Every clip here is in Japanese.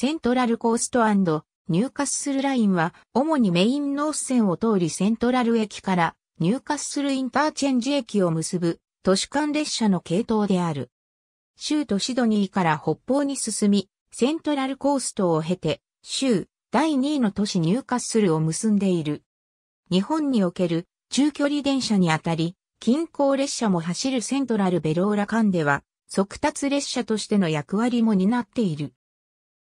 セントラルコーストニューカッスルラインは、主にメインノース線を通りセントラル駅からニューカッスルインターチェンジ駅を結ぶ都市間列車の系統である。州都シドニーから北方に進み、セントラルコーストを経て、州第2位の都市ニューカッスルを結んでいる。日本における中距離電車にあたり、近郊列車も走るセントラルベローラ間では、速達列車としての役割も担っている。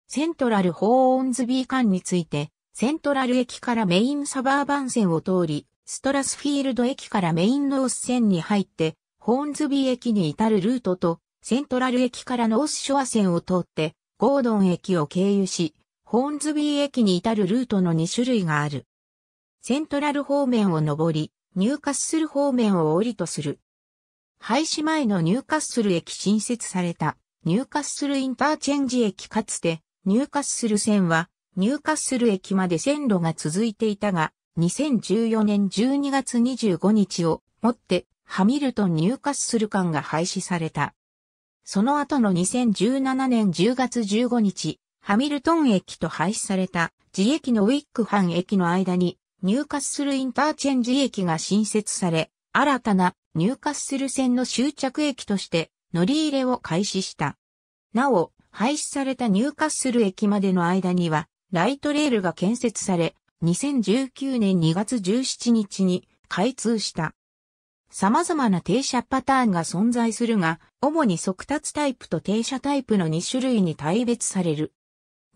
セントラルホーンズビー間について、セントラル駅からメインサバーバン線を通り、ストラスフィールド駅からメインノース線に入って、ホーンズビー駅に至るルートと、セントラル駅からノースショア線を通って、ゴードン駅を経由し、ホーンズビー駅に至るルートの2種類がある。セントラル方面を上り、入荷する方面を降りとする。廃止前のニューカッスル駅新設されたニューカッスルインターチェンジ駅かつてニューカッスル線は、ニューカッスル駅まで線路が続いていたが、2014年12月25日をもって、ハミルトン・ニューカッスル間が廃止された。その後の2017年10月15日、ハミルトン駅と廃止された、自駅のウィックハン駅の間に、ニューカッスルインターチェンジ駅が新設され、新たなニューカッスル線の終着駅として乗り入れを開始した。なお、廃止されたニューカッスル駅までの間には、ライトレールが建設され、2019年2月17日に開通した。様々な停車パターンが存在するが、主に速達タイプと停車タイプの2種類に対別される。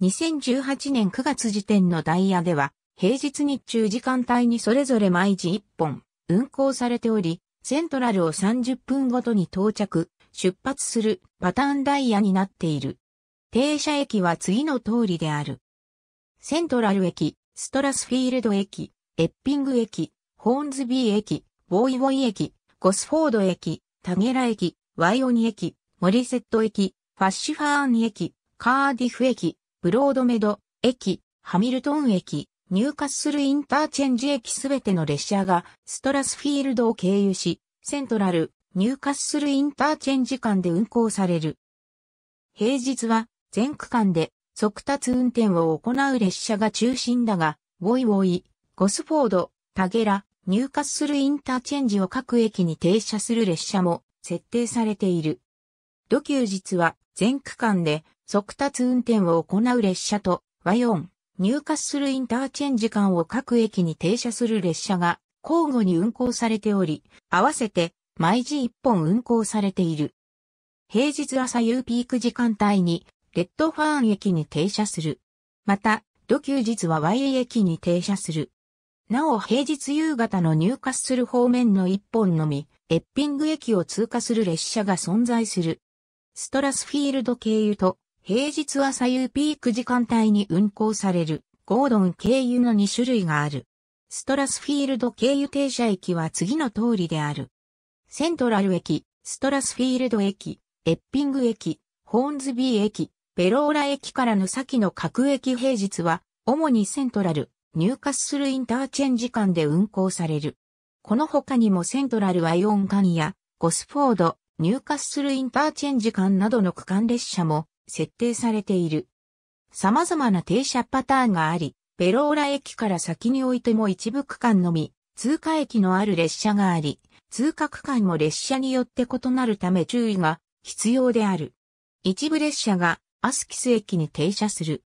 2018年9月時点のダイヤでは、平日日中時間帯にそれぞれ毎時1本運行されており、セントラルを30分ごとに到着、出発するパターンダイヤになっている。停車駅は次の通りである。セントラル駅、ストラスフィールド駅、エッピング駅、ホーンズビー駅、ボーイウォイ駅、ゴスフォード駅、タゲラ駅、ワイオニ駅、モリセット駅、ファッシュファーン駅、カーディフ駅、ブロードメド駅、ハミルトン駅、ニューカッスルインターチェンジ駅すべての列車がストラスフィールドを経由し、セントラル、ニューカッスルインターチェンジ間で運行される。平日は全区間で速達運転を行う列車が中心だが、ウォイウォイ、ゴスフォード、タゲラ、入荷するインターチェンジを各駅に停車する列車も設定されている。土休日は全区間で速達運転を行う列車と和音、入荷するインターチェンジ間を各駅に停車する列車が交互に運行されており、合わせて毎時1本運行されている。平日朝夕ピーク時間帯にレッドファーン駅に停車する。また、土休日は y 駅に停車する。なお平日夕方の入荷する方面の一本のみ、エッピング駅を通過する列車が存在する。ストラスフィールド経由と、平日朝夕ピーク時間帯に運行される、ゴードン経由の2種類がある。ストラスフィールド経由停車駅は次の通りである。セントラル駅、ストラスフィールド駅、エッピング駅、ホーンズビー駅、ベローラ駅からの先の各駅平日は、主にセントラル、入荷するインターチェンジ間で運行される。この他にもセントラルアイオン間や、ゴスフォード、入荷するインターチェンジ間などの区間列車も設定されている。様々な停車パターンがあり、ベローラ駅から先においても一部区間のみ、通過駅のある列車があり、通過区間も列車によって異なるため注意が必要である。一部列車がアスキス駅に停車する。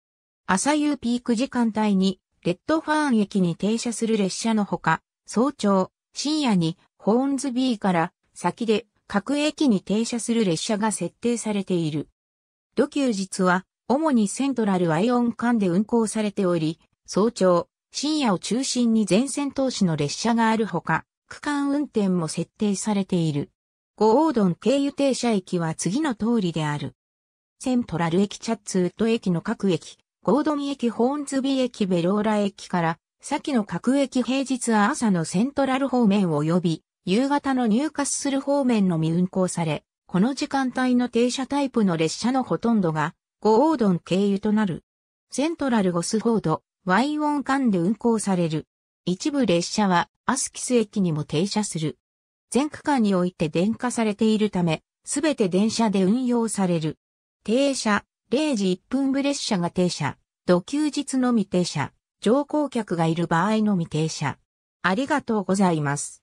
朝夕ピーク時間帯に、レッドファーン駅に停車する列車のほか、早朝、深夜に、ホーンズビーから先で各駅に停車する列車が設定されている。土休日は、主にセントラルアイオン間で運行されており、早朝、深夜を中心に全線投資の列車があるほか、区間運転も設定されている。ゴオードン経由停車駅は次の通りである。セントラル駅チャッツウッド駅の各駅、ゴードン駅ホーンズビー駅ベローラ駅から、先の各駅平日朝のセントラル方面及び、夕方の入荷する方面のみ運行され、この時間帯の停車タイプの列車のほとんどが、ゴードン経由となる。セントラルゴスフォード、ワイオン間で運行される。一部列車は、アスキス駅にも停車する。全区間において電化されているため、すべて電車で運用される。停車、0時1分ブシャーが停車、土休日のみ停車、乗降客がいる場合のみ停車。ありがとうございます。